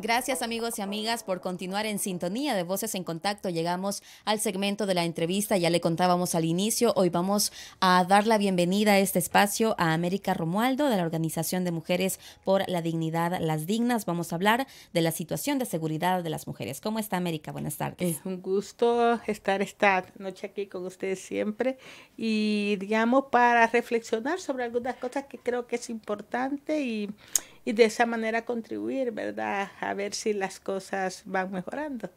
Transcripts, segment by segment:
Gracias amigos y amigas por continuar en sintonía de Voces en Contacto. Llegamos al segmento de la entrevista, ya le contábamos al inicio, hoy vamos a dar la bienvenida a este espacio a América Romualdo de la Organización de Mujeres por la Dignidad Las Dignas. Vamos a hablar de la situación de seguridad de las mujeres. ¿Cómo está América? Buenas tardes. Es un gusto estar esta noche aquí con ustedes siempre y digamos para reflexionar sobre algunas cosas que creo que es importante y y de esa manera contribuir, ¿verdad? A ver si las cosas van mejorando.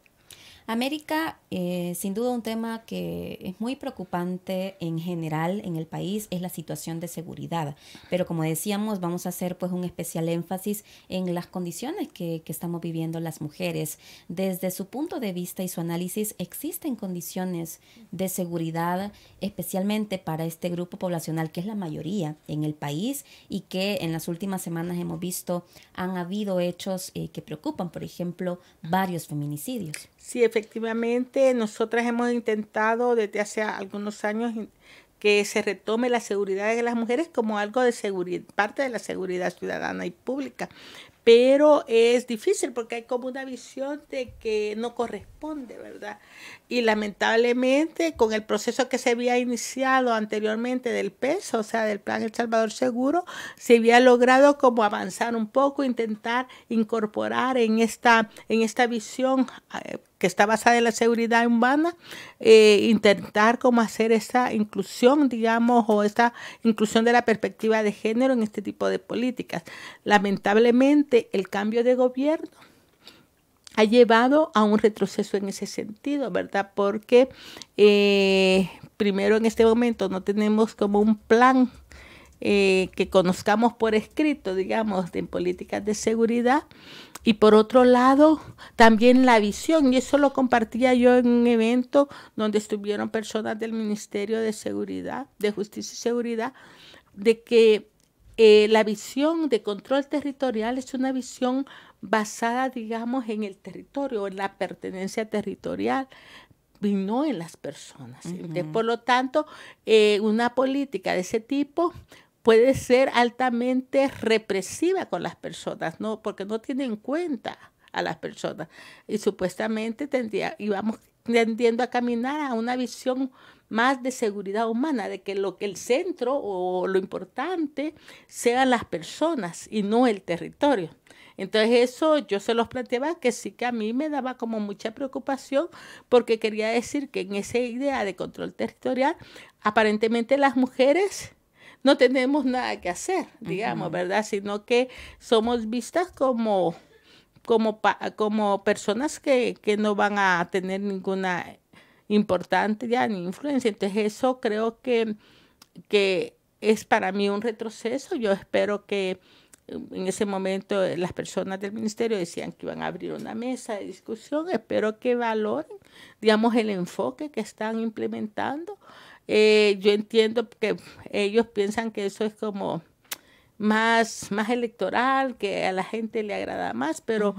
América, eh, sin duda un tema que es muy preocupante en general en el país es la situación de seguridad, pero como decíamos, vamos a hacer pues un especial énfasis en las condiciones que, estamos viviendo las mujeres. Desde su punto de vista y su análisis, ¿existen condiciones de seguridad especialmente para este grupo poblacional que es la mayoría en el país y que en las últimas semanas hemos visto han habido hechos eh, que preocupan, por ejemplo, varios feminicidios? Sí, efectivamente nosotras hemos intentado desde hace algunos años que se retome la seguridad de las mujeres como algo de seguridad, parte de la seguridad ciudadana y pública. Pero es difícil porque hay como una visión de que no corresponde, ¿verdad? Y lamentablemente con el proceso que se había iniciado anteriormente del PES, o sea, del Plan El Salvador Seguro, se había logrado como avanzar un poco, intentar incorporar en esta, en esta visión eh, que está basada en la seguridad humana, eh, intentar cómo hacer esa inclusión, digamos, o esa inclusión de la perspectiva de género en este tipo de políticas. Lamentablemente, el cambio de gobierno ha llevado a un retroceso en ese sentido, ¿verdad? Porque eh, primero en este momento no tenemos como un plan eh, que conozcamos por escrito, digamos, en políticas de seguridad y por otro lado, también la visión, y eso lo compartía yo en un evento donde estuvieron personas del Ministerio de Seguridad, de Justicia y Seguridad, de que eh, la visión de control territorial es una visión basada, digamos, en el territorio, en la pertenencia territorial y no en las personas. por lo tanto, eh, una política de ese tipo puede ser altamente represiva con las personas, ¿no? Porque no tiene en cuenta a las personas. Y supuestamente tendría, íbamos tendiendo a caminar a una visión más de seguridad humana, de que lo que el centro o lo importante sean las personas y no el territorio. Entonces eso yo se los planteaba que sí que a mí me daba como mucha preocupación porque quería decir que en esa idea de control territorial aparentemente las mujeres no tenemos nada que hacer, digamos, ¿verdad? Sino que somos vistas como, como, como personas que, no van a tener ninguna importante ya ni influencia. Entonces eso creo que, que es para mí un retroceso. Yo espero que mm, en ese momento eh, las personas del ministerio decían que iban a abrir una mesa de discusión. Espero que valoren, digamos, el enfoque que están implementando eh, yo entiendo que ellos piensan que eso es como más, más electoral, que a la gente le agrada más, pero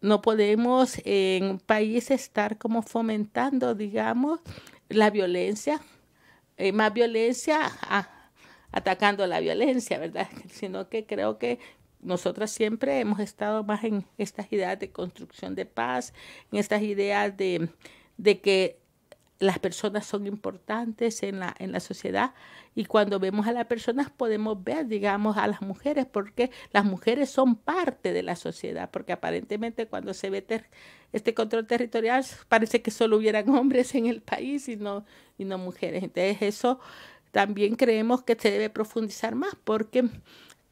no podemos en un país estar como fomentando, digamos, la violencia, eh, más violencia, atacando la violencia, ¿verdad? Sino que creo que nosotras siempre hemos estado más en estas ideas de construcción de paz, en estas ideas de, de que las personas son importantes en la, en la sociedad y cuando vemos a las personas podemos ver, digamos, a las mujeres, porque las mujeres son parte de la sociedad, porque aparentemente cuando se ve este control territorial parece que solo hubieran hombres en el país y no, y no mujeres. Entonces eso también creemos que se debe profundizar más porque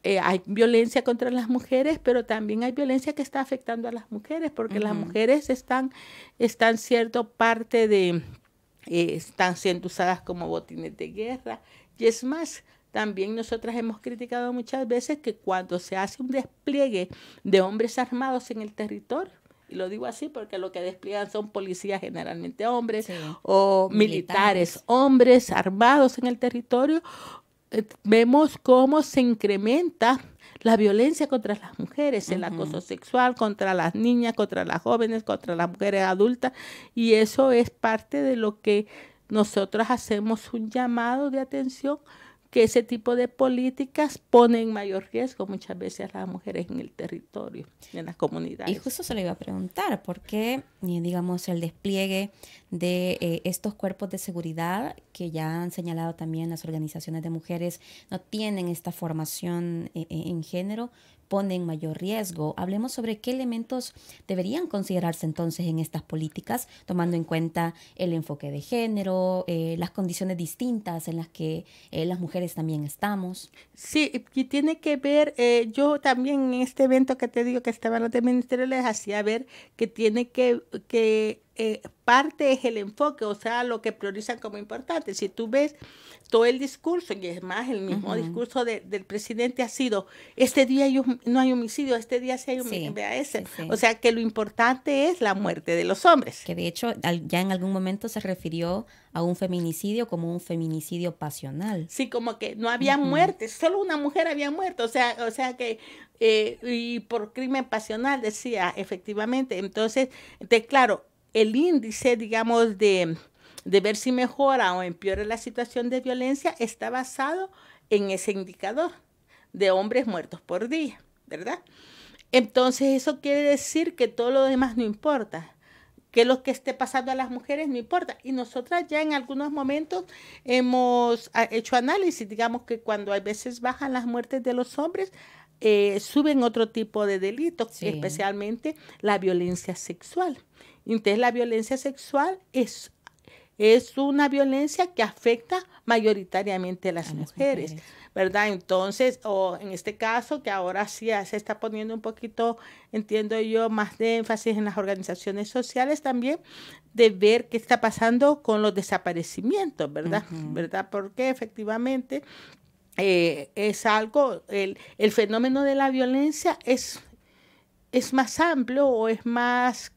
eh, hay violencia contra las mujeres, pero también hay violencia que está afectando a las mujeres, porque las mujeres están, están cierto parte de eh, están siendo usadas como botines de guerra. Y es más, también nosotras hemos criticado muchas veces que cuando se hace un despliegue de hombres armados en el territorio, y lo digo así porque lo que despliegan son policías generalmente hombres o militares. hombres armados en el territorio, vemos cómo se incrementa la violencia contra las mujeres, el acoso sexual contra las niñas, contra las jóvenes, contra las mujeres adultas. Y eso es parte de lo que nosotros hacemos un llamado de atención que ese tipo de políticas ponen mayor riesgo muchas veces a las mujeres en el territorio, en las comunidades. Y justo se lo iba a preguntar, ¿por qué, eh, digamos, el despliegue de eh, estos cuerpos de seguridad que ya han señalado también las organizaciones de mujeres no tienen esta formación eh, en género, ponen mayor riesgo. Hablemos sobre qué elementos deberían considerarse entonces en estas políticas, tomando en cuenta el enfoque de género, eh, las condiciones distintas en las que eh, las mujeres también estamos. Sí, y tiene que ver, eh, yo también en este evento que te digo que estaba en los de les hacía ver que tiene que, que eh, parte es el enfoque, o sea, lo que priorizan como importante. Si tú ves todo el discurso, y es más, el mismo discurso del presidente ha sido, este día no hay homicidio, este día sí hay homicidio. Sí, O sea, que lo importante es la muerte de los hombres. Que de hecho ya en algún momento se refirió a un feminicidio como un feminicidio pasional. Sí, como que no había muerte, solo una mujer había muerto, o sea, o sea que eh, y por crimen pasional decía, efectivamente. Entonces, te, claro, el índice, digamos, de, ver si mejora o empeora la situación de violencia está basado en ese indicador de hombres muertos por día, ¿verdad? Entonces eso quiere decir que todo lo demás no importa, que lo que esté pasando a las mujeres no importa. Y nosotras ya en algunos momentos hemos ah, hecho análisis, digamos que cuando a veces bajan las muertes de los hombres, eh, suben otro tipo de delitos, especialmente la violencia sexual. Entonces la violencia sexual es, es una violencia que afecta mayoritariamente a las, mujeres, ¿verdad? Entonces, o en este caso, que ahora sí se está poniendo un poquito, entiendo yo, más de énfasis en las organizaciones sociales también, de ver qué está pasando con los desaparecimientos, ¿verdad? ¿Verdad? Porque efectivamente eh, es algo, el, fenómeno de la violencia es es más amplio o es más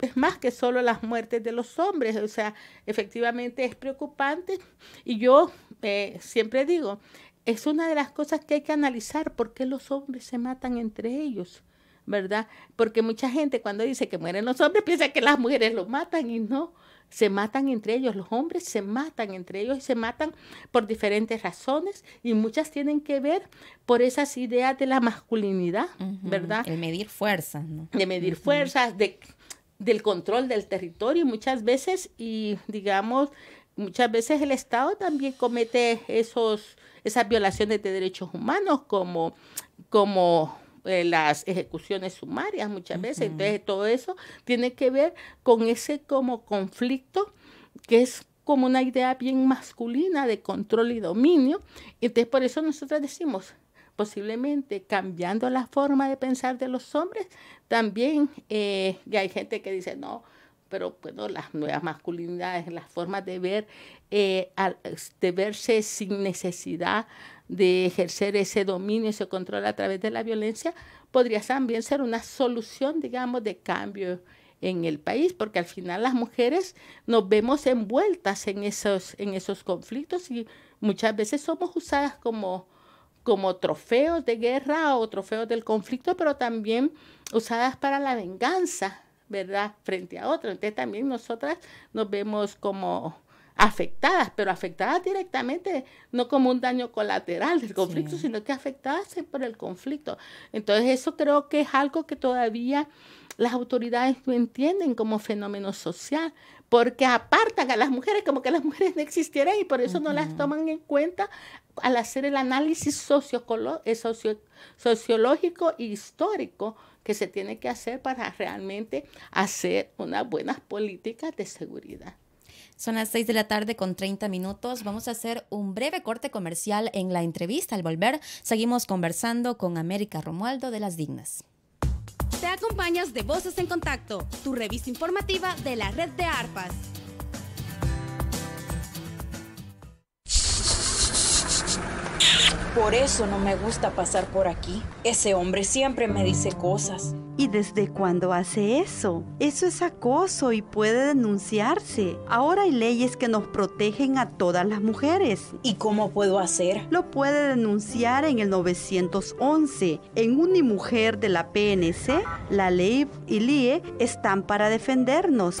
es más que solo las muertes de los hombres, o sea, efectivamente es preocupante y yo eh, siempre digo, es una de las cosas que hay que analizar, por qué los hombres se matan entre ellos, ¿verdad? Porque mucha gente cuando dice que mueren los hombres piensa que las mujeres los matan y no, se matan entre ellos, los hombres se matan entre ellos y se matan por diferentes razones y muchas tienen que ver por esas ideas de la masculinidad, ¿verdad? El medir fuerzas, ¿no? De medir fuerzas, de, del control del territorio muchas veces y digamos, muchas veces el Estado también comete esos, esas violaciones de derechos humanos como, como eh, las ejecuciones sumarias muchas veces. Entonces, todo eso tiene que ver con ese como conflicto que es como una idea bien masculina de control y dominio. Entonces, por eso nosotros decimos, posiblemente cambiando la forma de pensar de los hombres, también eh, hay gente que dice, no, pero bueno, las nuevas masculinidades, las formas de ver eh, de verse sin necesidad de ejercer ese dominio, ese control a través de la violencia, podría también ser una solución, digamos, de cambio en el país, porque al final las mujeres nos vemos envueltas en esos, en esos conflictos y muchas veces somos usadas como, como trofeos de guerra o trofeos del conflicto, pero también usadas para la venganza, ¿verdad? Frente a otro. Entonces también nosotras nos vemos como afectadas, pero afectadas directamente, no como un daño colateral del conflicto, sino que afectadas por el conflicto. Entonces eso creo que es algo que todavía las autoridades no entienden como fenómeno social, porque apartan a las mujeres como que las mujeres no existieran y por eso no las toman en cuenta al hacer el análisis eh, sociológico e histórico que se tiene que hacer para realmente hacer unas buenas políticas de seguridad. Son las 6 de la tarde con 30 minutos. Vamos a hacer un breve corte comercial en la entrevista. Al volver, seguimos conversando con América Romualdo de Las Dignas. Te acompañas de Voces en Contacto, tu revista informativa de la red de ARPAS. Por eso no me gusta pasar por aquí. Ese hombre siempre me dice cosas. ¿Y desde cuándo hace eso? Eso es acoso y puede denunciarse. Ahora hay leyes que nos protegen a todas las mujeres. ¿Y cómo puedo hacer? Lo puede denunciar en el 911. En Unimujer de la PNC, la ley y LIE están para defendernos.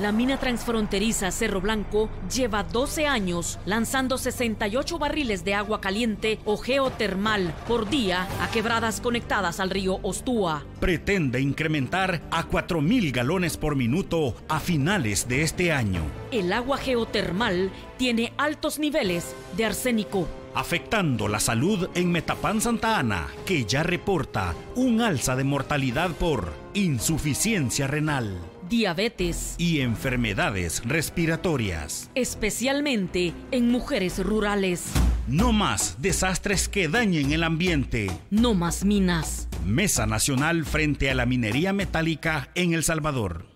La mina transfronteriza Cerro Blanco lleva 12 años lanzando 68 barriles de agua caliente o geotermal por día a quebradas conectadas al río Ostúa. Pretende incrementar a 4.000 galones por minuto a finales de este año. El agua geotermal tiene altos niveles de arsénico afectando la salud en Metapán Santa Ana, que ya reporta un alza de mortalidad por insuficiencia renal diabetes y enfermedades respiratorias, especialmente en mujeres rurales. No más desastres que dañen el ambiente. No más minas. Mesa Nacional frente a la minería metálica en El Salvador.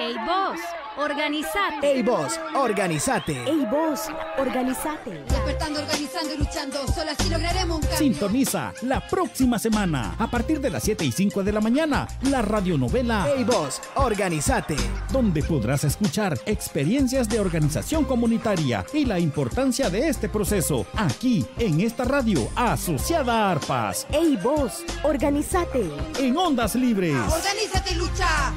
Ey vos, organizate. Ey vos, organizate. Ey vos, organizate. Despertando, organizando y luchando, solo así lograremos un cambio. Sintoniza la próxima semana, a partir de las 7 y 5 de la mañana, la radionovela Ey vos, organizate. Donde podrás escuchar experiencias de organización comunitaria y la importancia de este proceso, aquí en esta radio asociada a ARPAS. Ey vos, organizate. En Ondas Libres. Organízate y lucha.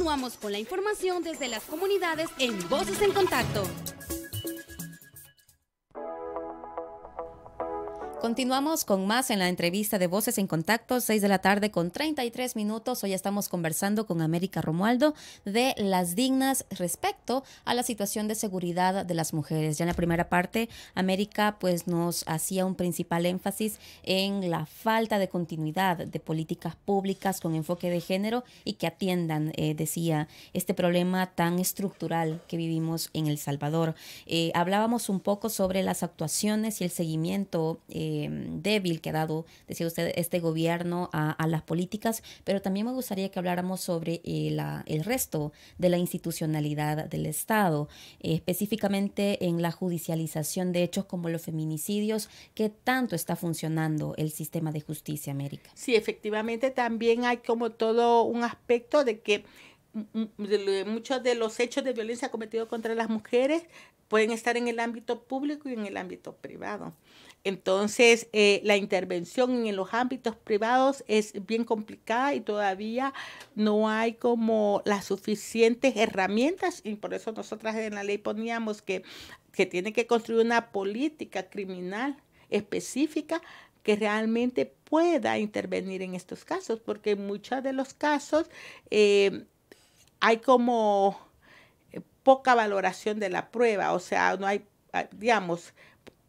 Continuamos con la información desde las comunidades en Voces en Contacto. Continuamos con más en la entrevista de Voces en Contacto, 6 de la tarde con 33 minutos. Hoy estamos conversando con América Romualdo de Las Dignas respecto a la situación de seguridad de las mujeres. Ya en la primera parte, América pues nos hacía un principal énfasis en la falta de continuidad de políticas públicas con enfoque de género y que atiendan, eh, decía, este problema tan estructural que vivimos en El Salvador. Eh, hablábamos un poco sobre las actuaciones y el seguimiento. Eh, eh, débil que ha dado, decía usted, este gobierno a, las políticas, pero también me gustaría que habláramos sobre eh, el resto de la institucionalidad del Estado, específicamente en la judicialización de hechos como los feminicidios, que tanto está funcionando el sistema de justicia América. Sí, efectivamente también hay como todo un aspecto de que mm, mm, muchos de los hechos de violencia cometidos contra las mujeres pueden estar en el ámbito público y en el ámbito privado. Entonces, eh, la intervención en los ámbitos privados es bien complicada y todavía no hay como las suficientes herramientas y por eso nosotras en la ley poníamos que se tiene que construir una política criminal específica que realmente pueda intervenir en estos casos, porque en muchos de los casos eh, hay como eh, poca valoración de la prueba, o sea, no hay, ah, digamos,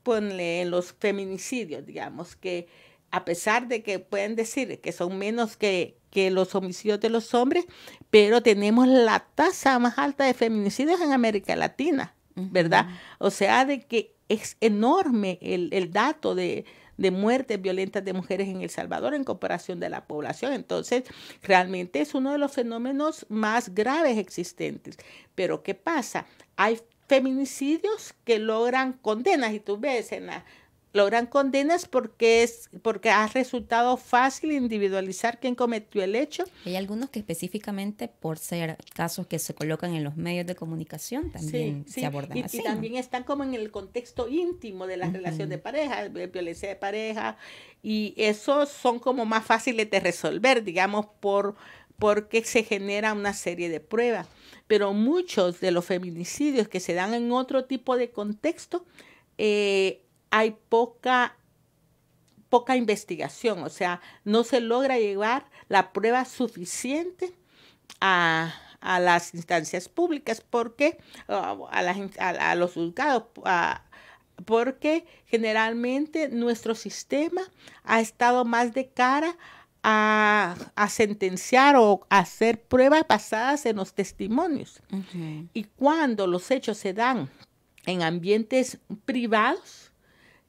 ponle en los feminicidios, digamos, que a pesar de que pueden decir que son menos que, los homicidios de los hombres, pero tenemos la tasa más alta de feminicidios en América Latina, ¿verdad? O sea, de que es enorme el, dato de, de muertes violentas de mujeres en El Salvador en comparación de la población. Entonces, realmente es uno de los fenómenos más graves existentes. Pero ¿qué pasa? Hay feminicidios que logran condenas, y tú ves en logran condenas porque es porque ha resultado fácil individualizar quién cometió el hecho. Hay algunos que específicamente por ser casos que se colocan en los medios de comunicación también se abordan y, así. Y también están como en el contexto íntimo de la relación de pareja, de violencia de pareja y esos son como más fáciles de resolver, digamos por porque se genera una serie de pruebas. Pero muchos de los feminicidios que se dan en otro tipo de contexto, eh, hay poca, poca investigación, o sea, no se logra llevar la prueba suficiente a, las instancias públicas, porque oh, a, los juzgados, porque generalmente nuestro sistema ha estado más de cara a, sentenciar o hacer pruebas basadas en los testimonios. Y cuando los hechos se dan en ambientes privados,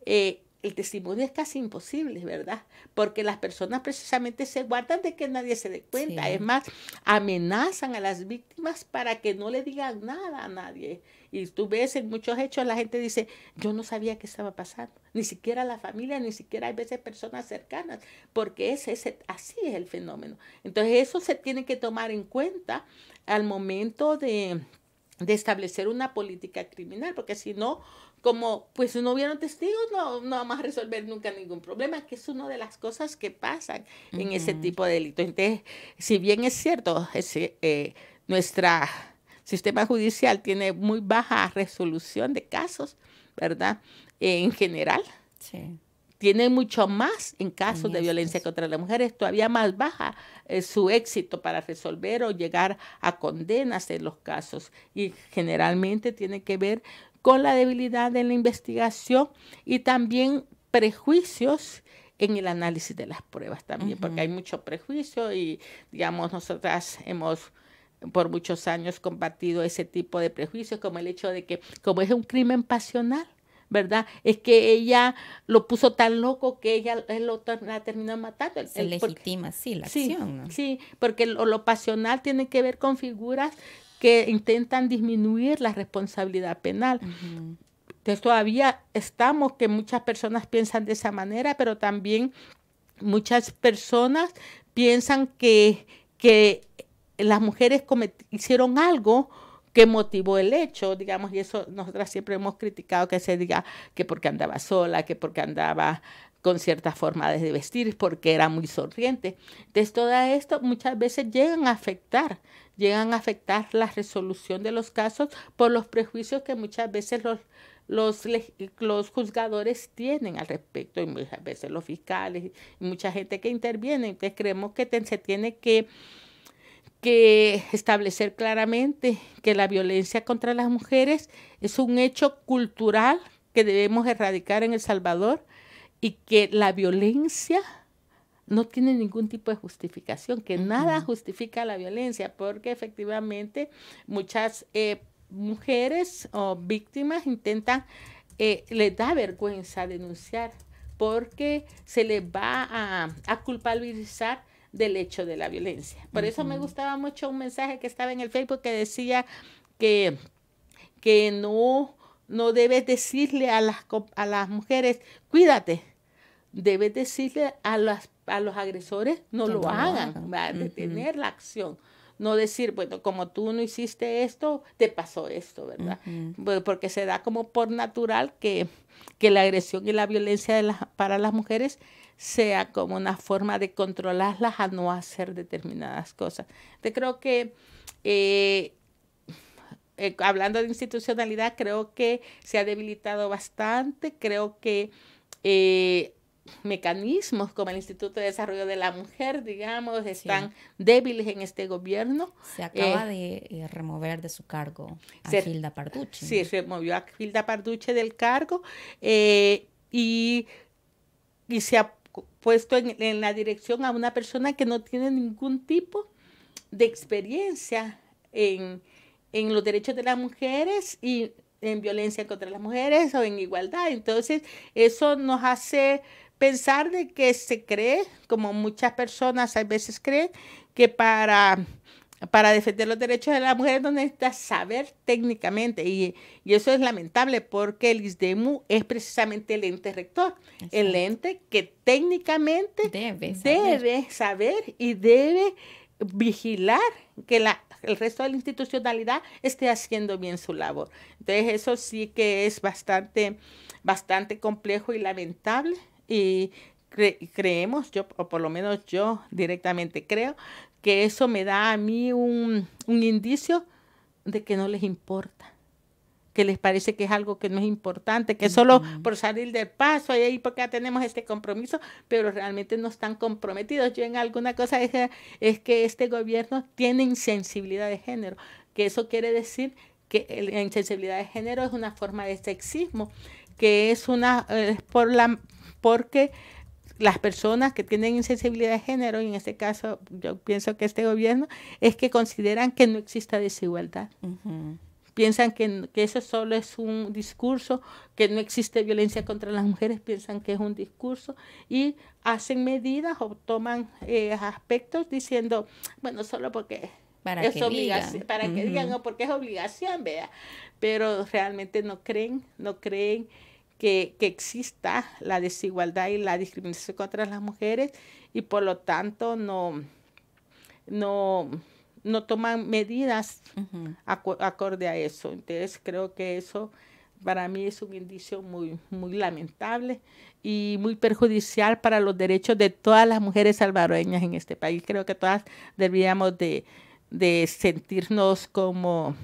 eh, el testimonio es casi imposible, ¿verdad? Porque las personas precisamente se guardan de que nadie se dé cuenta. Es más, amenazan a las víctimas para que no le digan nada a nadie. Y tú ves en muchos hechos la gente dice, yo no sabía qué estaba pasando, ni siquiera la familia, ni siquiera hay veces personas cercanas, porque ese, ese, así es el fenómeno. Entonces eso se tiene que tomar en cuenta al momento de, de establecer una política criminal, porque si no, como pues no hubieron testigos, no, no vamos a resolver nunca ningún problema, que es una de las cosas que pasan en ese tipo de delitos. Entonces, si bien es cierto, ese, eh, sistema judicial tiene muy baja resolución de casos, ¿verdad? en general. Tiene mucho más en casos de violencia contra las mujeres, todavía más baja eh, su éxito para resolver o llegar a condenas en los casos. Y generalmente tiene que ver con la debilidad en la investigación y también prejuicios en el análisis de las pruebas también, porque hay mucho prejuicio y, digamos, nosotras hemos por muchos años combatido ese tipo de prejuicios, como el hecho de que, como es un crimen pasional, ¿verdad? Es que ella lo puso tan loco que ella lo, la terminó matando. Se legitima, sí, la acción. Sí, porque lo pasional tiene que ver con figuras que intentan disminuir la responsabilidad penal. Entonces todavía estamos que muchas personas piensan de esa manera, pero también muchas personas piensan que, que las mujeres hicieron algo que motivó el hecho, digamos, y eso nosotras siempre hemos criticado que se diga que porque andaba sola, que porque andaba con cierta forma de vestir porque era muy sorriente. Entonces, todo esto muchas veces llegan a afectar, llegan a afectar la resolución de los casos por los prejuicios que muchas veces los, los, los juzgadores tienen al respecto y muchas veces los fiscales y mucha gente que interviene. Entonces, creemos que se tiene que que establecer claramente que la violencia contra las mujeres es un hecho cultural que debemos erradicar en El Salvador, y que la violencia no tiene ningún tipo de justificación, que nada justifica la violencia, porque efectivamente muchas eh, mujeres o víctimas intentan, eh, les da vergüenza denunciar, porque se les va a, culpabilizar del hecho de la violencia. Por eso me gustaba mucho un mensaje que estaba en el Facebook que decía que, que no, no debes decirle a las, a las mujeres, cuídate, debes decirle a, a los agresores no lo hagan, va tener detener la acción. No decir, bueno, como tú no hiciste esto, te pasó esto, ¿verdad? Pues, porque se da como por natural que, la agresión y la violencia para las mujeres sea como una forma de controlarlas a no hacer determinadas cosas. Te creo que eh, eh, hablando de institucionalidad, creo que se ha debilitado bastante, creo que eh, mecanismos como el Instituto de Desarrollo de la Mujer, digamos, están débiles en este gobierno. Se acaba eh, de eh, remover de su cargo a se, Gilda Parducci. Sí, removió a filda Parduche del cargo eh, y, y, se ha puesto en, en, la dirección a una persona que no tiene ningún tipo de experiencia en, en los derechos de las mujeres y en violencia contra las mujeres o en igualdad. Entonces, eso nos hace pensar de que se cree, como muchas personas a veces creen, que para, para defender los derechos de la mujer no está saber técnicamente. Y, eso es lamentable porque el ISDEMU es precisamente el ente rector, el ente que técnicamente debe saber. debe saber y debe vigilar que el resto de la institucionalidad esté haciendo bien su labor. Entonces eso sí que es bastante, bastante complejo y lamentable y creemos, yo, o por lo menos yo directamente creo, que eso me da a mí un, indicio de que no les importa que les parece que es algo que no es importante, que solo por salir del paso y ahí porque tenemos este compromiso, pero realmente no están comprometidos. Yo en alguna cosa es, es que este gobierno tiene insensibilidad de género, que eso quiere decir que la insensibilidad de género es una forma de sexismo, que es una es eh, por la porque las personas que tienen insensibilidad de género, y en este caso yo pienso que este gobierno, es que consideran que no exista desigualdad. Piensan que, eso solo es un discurso, que no existe violencia contra las mujeres, piensan que es un discurso y hacen medidas o toman eh, aspectos diciendo, bueno, solo porque para es obligación, para que digan, o porque es obligación, vea. Pero realmente no creen, no creen que, exista la desigualdad y la discriminación contra las mujeres y por lo tanto no, no, no toman medidas acorde a eso. Entonces creo que eso para mí es un indicio muy, muy lamentable y muy perjudicial para los derechos de todas las mujeres salvadoreñas en este país. Creo que todas deberíamos de, de sentirnos como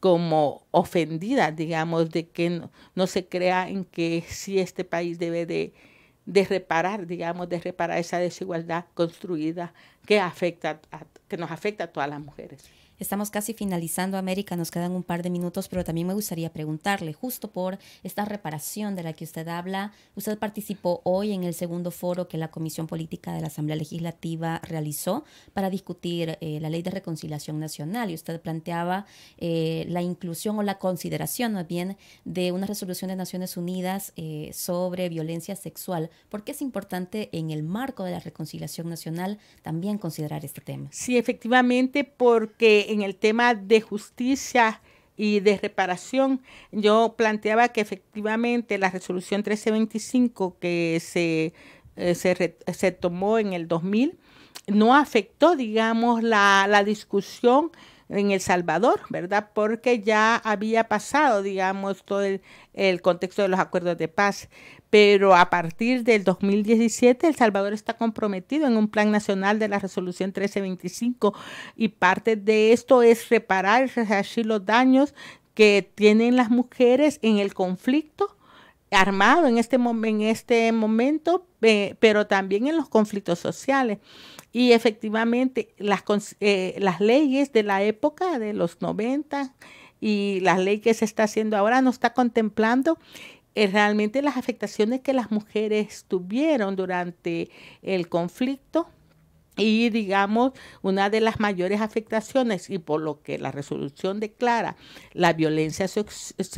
como ofendida, digamos, de que no, se crea en que sí este país debe de, de, reparar, digamos, de reparar esa desigualdad construida que, afecta que nos afecta a todas las mujeres. Estamos casi finalizando América, nos quedan un par de minutos, pero también me gustaría preguntarle, justo por esta reparación de la que usted habla, usted participó hoy en el segundo foro que la Comisión Política de la Asamblea Legislativa realizó para discutir eh, la ley de reconciliación nacional y usted planteaba eh, la inclusión o la consideración más bien de una resolución de Naciones Unidas eh, sobre violencia sexual. ¿Por qué es importante en el marco de la reconciliación nacional también considerar este tema? Sí, efectivamente, porque en el tema de justicia y de reparación, yo planteaba que efectivamente la resolución 1325 que se, eh, se, tomó en el 2000 no afectó, digamos, la, la discusión en El Salvador, ¿verdad? Porque ya había pasado, digamos, todo el, contexto de los acuerdos de paz. Pero a partir del 2017, El Salvador está comprometido en un plan nacional de la resolución 1325 y parte de esto es reparar los daños que tienen las mujeres en el conflicto armado en este, en este momento, eh, pero también en los conflictos sociales. Y efectivamente, las, eh, las leyes de la época de los 90 y la ley que se está haciendo ahora no está contemplando eh, realmente las afectaciones que las mujeres tuvieron durante el conflicto y digamos una de las mayores afectaciones y por lo que la resolución declara la violencia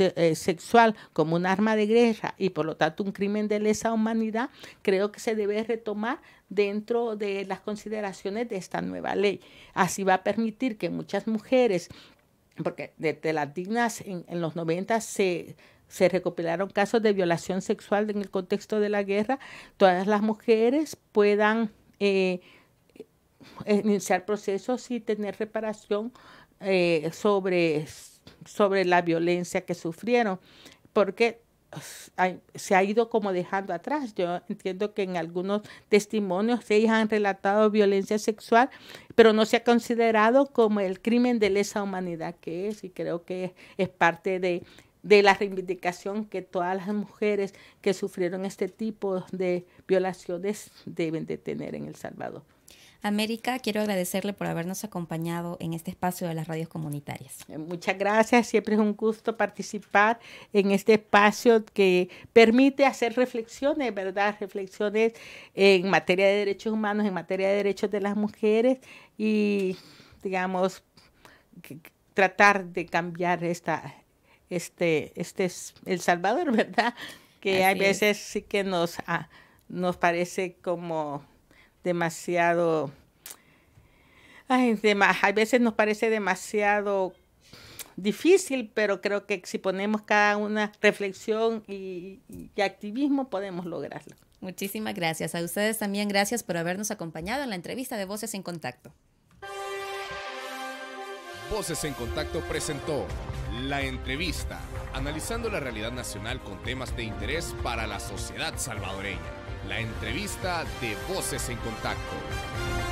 eh, sexual como un arma de guerra y por lo tanto un crimen de lesa humanidad, creo que se debe retomar dentro de las consideraciones de esta nueva ley. Así va a permitir que muchas mujeres, porque desde las dignas en, los 90 se se recopilaron casos de violación sexual en el contexto de la guerra, todas las mujeres puedan eh, iniciar procesos y tener reparación eh, sobre, sobre la violencia que sufrieron, porque se ha ido como dejando atrás. Yo entiendo que en algunos testimonios se han relatado violencia sexual, pero no se ha considerado como el crimen de lesa humanidad que es, y creo que es parte de, de la reivindicación que todas las mujeres que sufrieron este tipo de violaciones deben de tener en El Salvador. América, quiero agradecerle por habernos acompañado en este espacio de las radios comunitarias. Eh, muchas gracias, siempre es un gusto participar en este espacio que permite hacer reflexiones, ¿verdad? Reflexiones en materia de derechos humanos, en materia de derechos de las mujeres y, digamos, tratar de cambiar esta, este, este El Salvador, ¿verdad? Que a veces sí que nos, ah, nos parece como demasiado, ay, a veces nos parece demasiado difícil, pero creo que si ponemos cada una reflexión y, activismo podemos lograrlo. Muchísimas gracias. A ustedes también gracias por habernos acompañado en la entrevista de Voces en Contacto. Voces en Contacto presentó la entrevista, analizando la realidad nacional con temas de interés para la sociedad salvadoreña la entrevista de Voces en Contacto.